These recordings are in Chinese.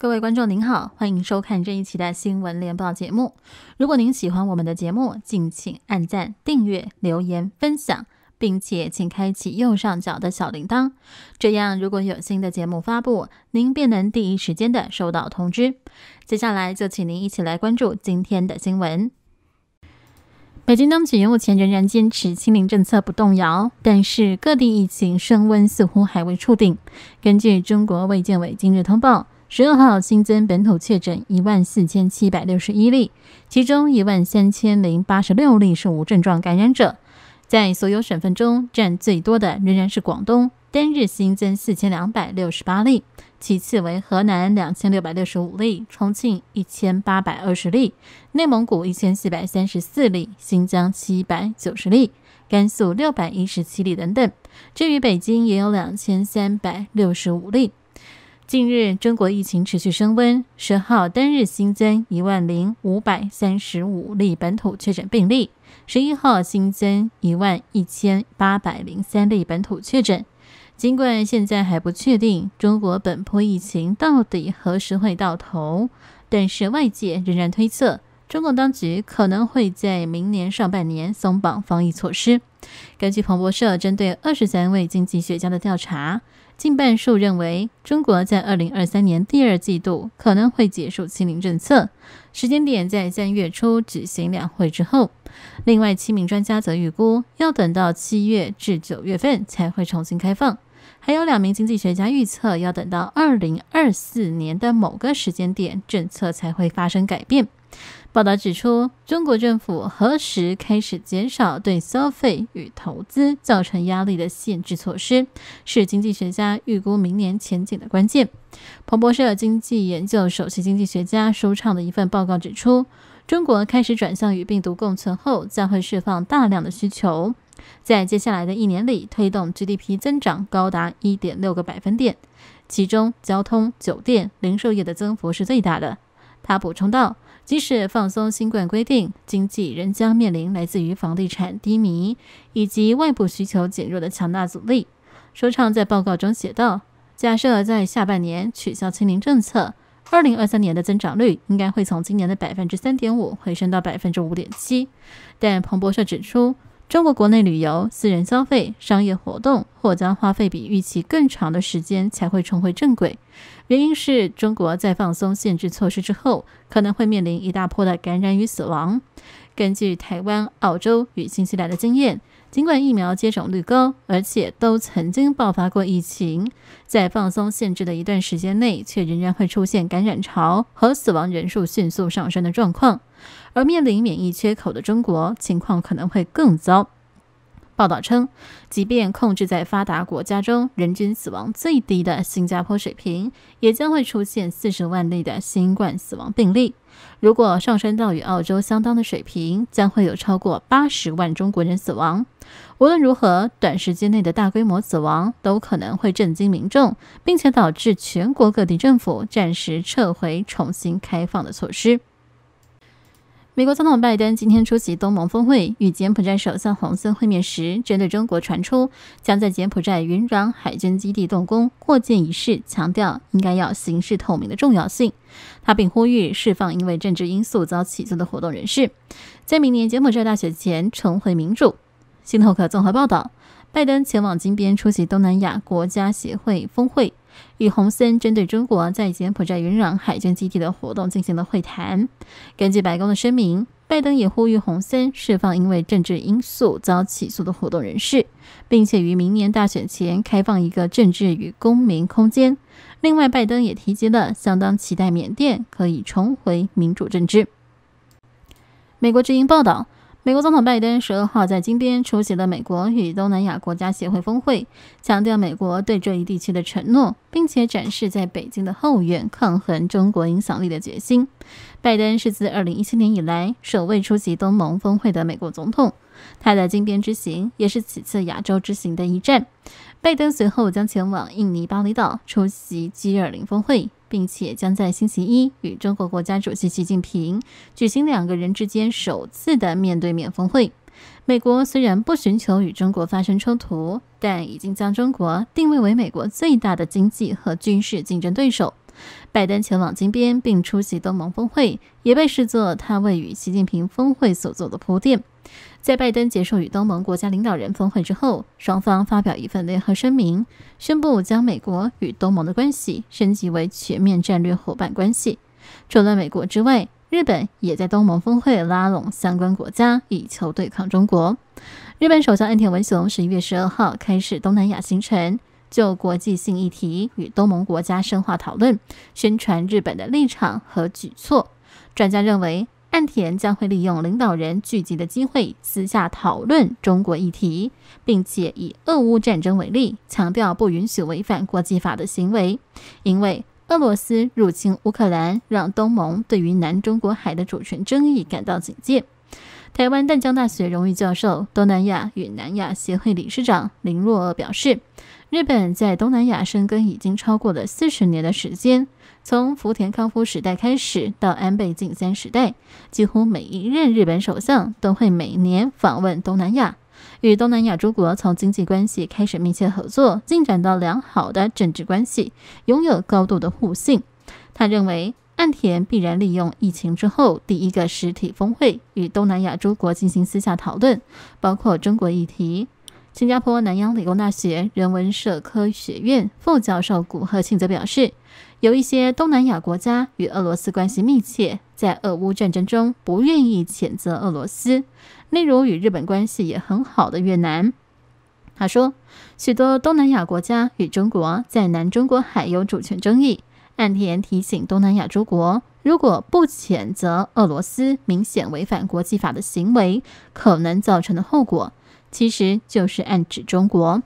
各位观众您好，欢迎收看这一期的新闻联播节目。如果您喜欢我们的节目，敬请按赞、订阅、留言、分享，并且请开启右上角的小铃铛。这样，如果有新的节目发布，您便能第一时间的收到通知。接下来就请您一起来关注今天的新闻。北京当局目前仍然坚持清零政策不动摇，但是各地疫情升温似乎还未触顶。根据中国卫健委今日通报。十二号新增本土确诊一万四千七百六十一例，其中一万三千零八十六例是无症状感染者。在所有省份中，占最多的仍然是广东，单日新增四千两百六十八例，其次为河南两千六百六十五例，重庆一千八百二十例，内蒙古一千四百三十四例，新疆七百九十例，甘肃六百一十七例等等。至于北京，也有两千三百六十五例。近日，中国疫情持续升温。十号单日新增一万零五百三十五例本土确诊病例，十一号新增一万一千八百零三例本土确诊。尽管现在还不确定中国本坡疫情到底何时会到头，但是外界仍然推测。中共当局可能会在明年上半年松绑防疫措施。根据彭博社针对二十三位经济学家的调查，近半数认为中国在二零二三年第二季度可能会结束“清零”政策，时间点在三月初举行两会之后。另外七名专家则预估要等到七月至九月份才会重新开放。还有两名经济学家预测要等到二零二四年的某个时间点，政策才会发生改变。报道指出，中国政府何时开始减少对消费与投资造成压力的限制措施，是经济学家预估明年前景的关键。彭博社经济研究首席经济学家舒畅的一份报告指出，中国开始转向与病毒共存后，将会释放大量的需求，在接下来的一年里推动 GDP 增长高达一点六个百分点，其中交通、酒店、零售业的增幅是最大的。他补充道。即使放松新冠规定，经济仍将面临来自于房地产低迷以及外部需求减弱的强大阻力。首畅在报告中写道：“假设在下半年取消清零政策，2023年的增长率应该会从今年的3.5%回升到5.7%。”但彭博社指出。中国国内旅游、私人消费、商业活动或将花费比预期更长的时间才会重回正轨。原因是中国在放松限制措施之后，可能会面临一大波的感染与死亡。根据台湾、澳洲与新西兰的经验，尽管疫苗接种率高，而且都曾经爆发过疫情，在放松限制的一段时间内，却仍然会出现感染潮和死亡人数迅速上升的状况。而面临免疫缺口的中国，情况可能会更糟。报道称，即便控制在发达国家中人均死亡最低的新加坡水平，也将会出现四十万例的新冠死亡病例。如果上升到与澳洲相当的水平，将会有超过八十万中国人死亡。无论如何，短时间内的大规模死亡都可能会震惊民众，并且导致全国各地政府暂时撤回重新开放的措施。美国总统拜登今天出席东盟峰会，与柬埔寨首相洪森会面时，针对中国传出将在柬埔寨云壤海军基地动工扩建一事，强调应该要行事透明的重要性。他并呼吁释放因为政治因素遭起诉的活动人士，在明年柬埔寨大选前重回民主。新透可综合报道，拜登前往金边出席东南亚国家协会峰会。与洪森针对中国在柬埔寨云壤海军基地的活动进行了会谈。根据白宫的声明，拜登也呼吁洪森释放因为政治因素遭起诉的活动人士，并且于明年大选前开放一个政治与公民空间。另外，拜登也提及了相当期待缅甸可以重回民主政治。美国之音报道。美国总统拜登十二号在金边出席了美国与东南亚国家协会峰会，强调美国对这一地区的承诺，并且展示在北京的后院抗衡中国影响力的决心。拜登是自二零一七年以来首位出席东盟峰会的美国总统，他的金边之行也是此次亚洲之行的一站。拜登随后将前往印尼巴厘岛出席基尔林峰会，并且将在星期一与中国国家主席习近平举行两个人之间首次的面对面峰会。美国虽然不寻求与中国发生冲突，但已经将中国定位为美国最大的经济和军事竞争对手。拜登前往金边并出席东盟峰会，也被视作他为与习近平峰会所做的铺垫。在拜登结束与东盟国家领导人峰会之后，双方发表一份联合声明，宣布将美国与东盟的关系升级为全面战略伙伴关系。除了美国之外，日本也在东盟峰会拉拢相关国家，以求对抗中国。日本首相岸田文雄十一月十二号开始东南亚行程，就国际性议题与东盟国家深化讨论，宣传日本的立场和举措。专家认为。岸田将会利用领导人聚集的机会私下讨论中国议题，并且以俄乌战争为例，强调不允许违反国际法的行为，因为俄罗斯入侵乌克兰让东盟对于南中国海的主权争议感到警戒。台湾淡江大学荣誉教授、东南亚与南亚协会理事长林若娥表示，日本在东南亚生根已经超过了四十年的时间，从福田康夫时代开始到安倍晋三时代，几乎每一任日本首相都会每年访问东南亚，与东南亚诸国从经济关系开始密切合作，进展到良好的政治关系，拥有高度的互信。他认为。岸田必然利用疫情之后第一个实体峰会，与东南亚诸国进行私下讨论，包括中国议题。新加坡南洋理工大学人文社科学院副教授古贺庆则表示，有一些东南亚国家与俄罗斯关系密切，在俄乌战争中不愿意谴责俄罗斯，例如与日本关系也很好的越南。他说，许多东南亚国家与中国在南中国海有主权争议。岸田提醒东南亚诸国，如果不谴责俄罗斯明显违反国际法的行为，可能造成的后果，其实就是暗指中国。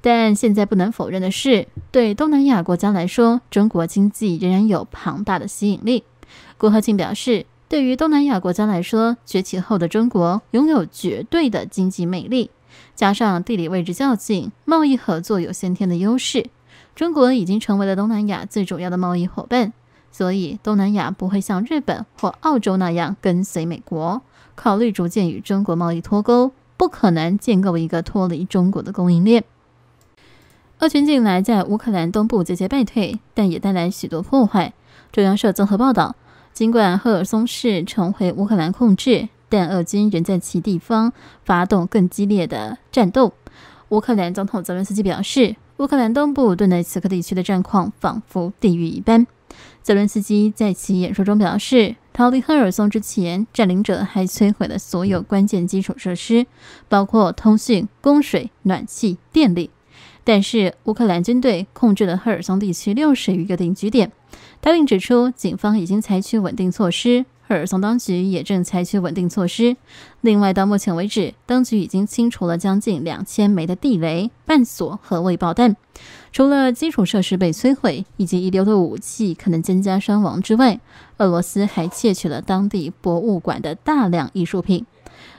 但现在不能否认的是，对东南亚国家来说，中国经济仍然有庞大的吸引力。郭鹤庆表示，对于东南亚国家来说，崛起后的中国拥有绝对的经济魅力，加上地理位置较近，贸易合作有先天的优势。中国已经成为了东南亚最主要的贸易伙伴，所以东南亚不会像日本或澳洲那样跟随美国，考虑逐渐与中国贸易脱钩，不可能建构一个脱离中国的供应链。俄军近来在乌克兰东部节节败退，但也带来许多破坏。中央社综合报道，尽管赫尔松市重回乌克兰控制，但俄军仍在其地方发动更激烈的战斗。乌克兰总统泽连斯基表示。乌克兰东部顿内茨克地区的战况仿佛地狱一般。泽伦斯基在其演说中表示，逃离赫尔松之前，占领者还摧毁了所有关键基础设施，包括通讯、供水、暖气、电力。但是，乌克兰军队控制了赫尔松地区六十余个定居点，他并指出警方已经采取稳定措施。阿尔松当局也正采取稳定措施。另外，到目前为止，当局已经清除了将近两千枚的地雷、半索和未爆弹。除了基础设施被摧毁以及遗留的武器可能增加伤亡之外，俄罗斯还窃取了当地博物馆的大量艺术品。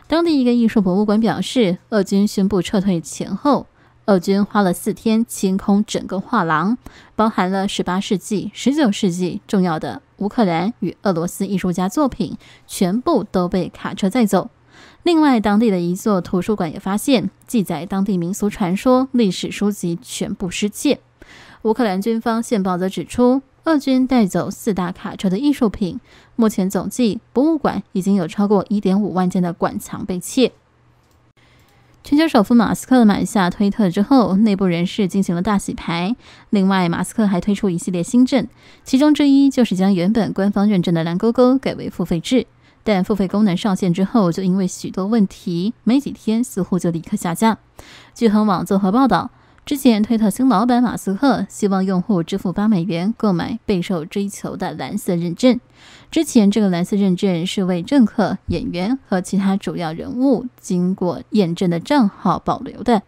当地一个艺术博物馆表示，俄军宣布撤退前后。俄军花了四天清空整个画廊，包含了十八世纪、十九世纪重要的乌克兰与俄罗斯艺术家作品，全部都被卡车带走。另外，当地的一座图书馆也发现，记载当地民俗传说、历史书籍全部失窃。乌克兰军方现报则指出，俄军带走四大卡车的艺术品，目前总计博物馆已经有超过一点五万件的馆藏被窃。全球首富马斯克买下推特之后，内部人士进行了大洗牌。另外，马斯克还推出一系列新政，其中之一就是将原本官方认证的蓝勾勾改为付费制。但付费功能上线之后，就因为许多问题，没几天似乎就立刻下架。据恒网综合报道。之前，推特新老板马斯克希望用户支付八美元购买备受追求的蓝色认证。之前，这个蓝色认证是为政客、演员和其他主要人物经过验证的账号保留的。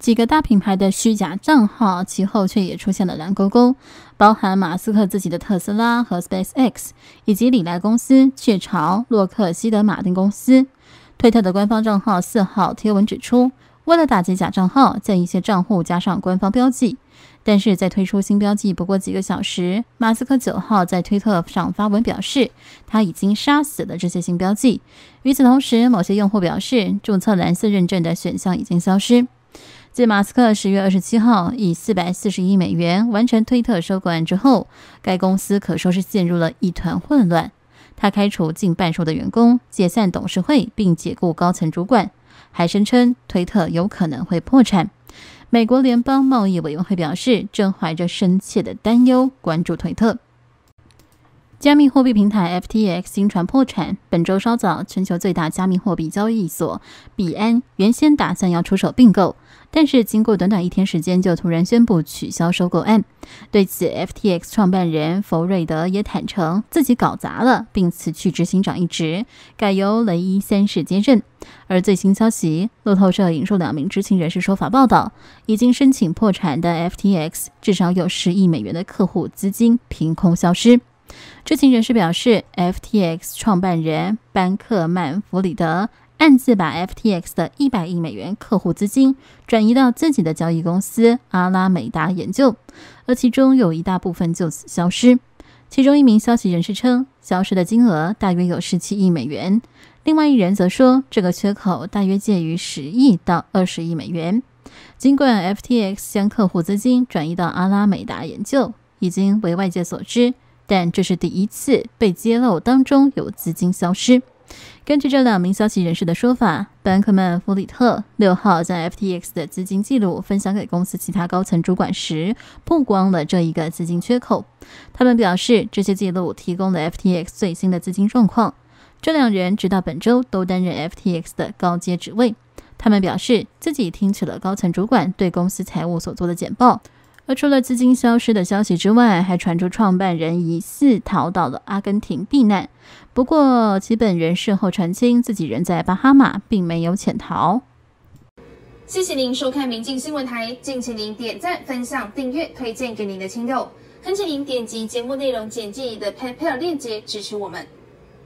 几个大品牌的虚假账号，其后却也出现了蓝勾勾，包含马斯克自己的特斯拉和 Space X，以及领带公司、雀巢、洛克希德马丁公司。推特的官方账号四号贴文指出。为了打击假账号，在一些账户加上官方标记。但是，在推出新标记不过几个小时，马斯克九号在推特上发文表示，他已经杀死了这些新标记。与此同时，某些用户表示，注册蓝色认证的选项已经消失。继马斯克十月二十七号以四百四十亿美元完成推特收购案之后，该公司可说是陷入了一团混乱。他开除近半数的员工，解散董事会，并解雇高层主管。还声称推特有可能会破产。美国联邦贸易委员会表示，正怀着深切的担忧关注推特。加密货币平台 FTX 新传破产。本周稍早，全球最大加密货币交易所比安原先打算要出手并购，但是经过短短一天时间，就突然宣布取消收购案。对此，FTX 创办人弗瑞德也坦诚自己搞砸了，并辞去执行长一职，改由雷伊三世接任。而最新消息，路透社引述两名知情人士说法报道，已经申请破产的 FTX 至少有十亿美元的客户资金凭空消失。知情人士表示，FTX 创办人班克曼弗里德暗自把 FTX 的一百亿美元客户资金转移到自己的交易公司阿拉美达研究，而其中有一大部分就此消失。其中一名消息人士称，消失的金额大约有十七亿美元；，另外一人则说，这个缺口大约介于十亿到二十亿美元。尽管 FTX 将客户资金转移到阿拉美达研究已经为外界所知。但这是第一次被揭露，当中有资金消失。根据这两名消息人士的说法，班克曼弗里特六号将 FTX 的资金记录分享给公司其他高层主管时，曝光了这一个资金缺口。他们表示，这些记录提供了 FTX 最新的资金状况。这两人直到本周都担任 FTX 的高阶职位。他们表示，自己听取了高层主管对公司财务所做的简报。而除了资金消失的消息之外，还传出创办人疑似逃到了阿根廷避难。不过其本人事后澄清，自己人在巴哈马，并没有潜逃。谢谢您收看明镜新闻台，敬请您点赞、分享、订阅、推荐给您的亲友，恳请您点击节目内容简介的 PayPal 链接支持我们。